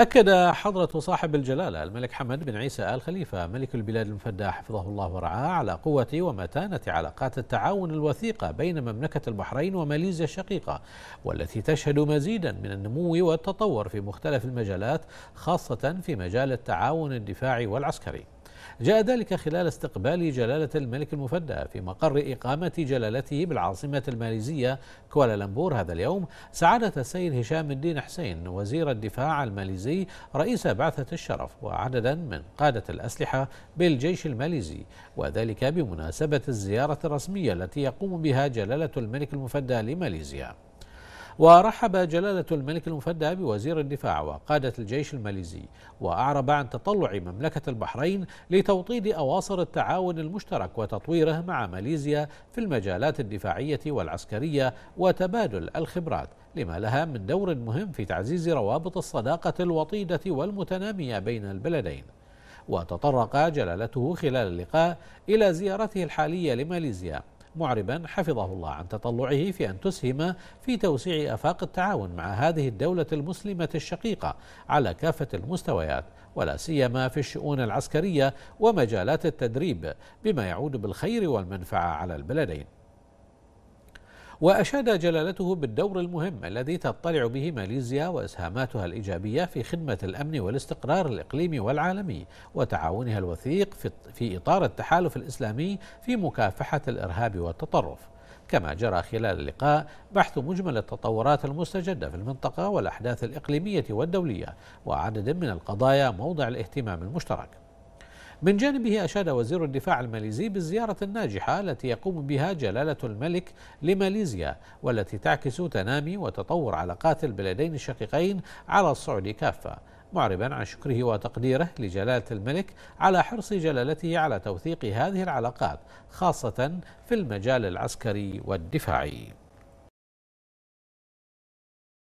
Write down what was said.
أكد حضرة صاحب الجلالة الملك حمد بن عيسى آل خليفة ملك البلاد المفدى حفظه الله ورعاه على قوة ومتانة علاقات التعاون الوثيقة بين مملكة البحرين وماليزيا الشقيقة والتي تشهد مزيدا من النمو والتطور في مختلف المجالات خاصة في مجال التعاون الدفاعي والعسكري جاء ذلك خلال استقبال جلالة الملك المفدى في مقر إقامة جلالته بالعاصمة الماليزية كوالالمبور هذا اليوم سعادة السيد هشام الدين حسين وزير الدفاع الماليزي رئيس بعثة الشرف وعددا من قادة الأسلحة بالجيش الماليزي وذلك بمناسبة الزيارة الرسمية التي يقوم بها جلالة الملك المفدى لماليزيا ورحب جلالة الملك المفدى بوزير الدفاع وقادة الجيش الماليزي وأعرب عن تطلع مملكة البحرين لتوطيد أواصر التعاون المشترك وتطويره مع ماليزيا في المجالات الدفاعية والعسكرية وتبادل الخبرات لما لها من دور مهم في تعزيز روابط الصداقة الوطيدة والمتنامية بين البلدين وتطرق جلالته خلال اللقاء إلى زيارته الحالية لماليزيا معربا حفظه الله عن تطلعه في أن تسهم في توسيع أفاق التعاون مع هذه الدولة المسلمة الشقيقة على كافة المستويات ولا سيما في الشؤون العسكرية ومجالات التدريب بما يعود بالخير والمنفعة على البلدين وأشاد جلالته بالدور المهم الذي تضطلع به ماليزيا وإسهاماتها الإيجابية في خدمة الأمن والاستقرار الإقليمي والعالمي وتعاونها الوثيق في إطار التحالف الإسلامي في مكافحة الإرهاب والتطرف كما جرى خلال اللقاء بحث مجمل التطورات المستجده في المنطقه والاحداث الاقليميه والدوليه وعدد من القضايا موضع الاهتمام المشترك من جانبه أشاد وزير الدفاع الماليزي بالزيارة الناجحة التي يقوم بها جلالة الملك لماليزيا والتي تعكس تنامي وتطور علاقات البلدين الشقيقين على الصعود كافة معربا عن شكره وتقديره لجلالة الملك على حرص جلالته على توثيق هذه العلاقات خاصة في المجال العسكري والدفاعي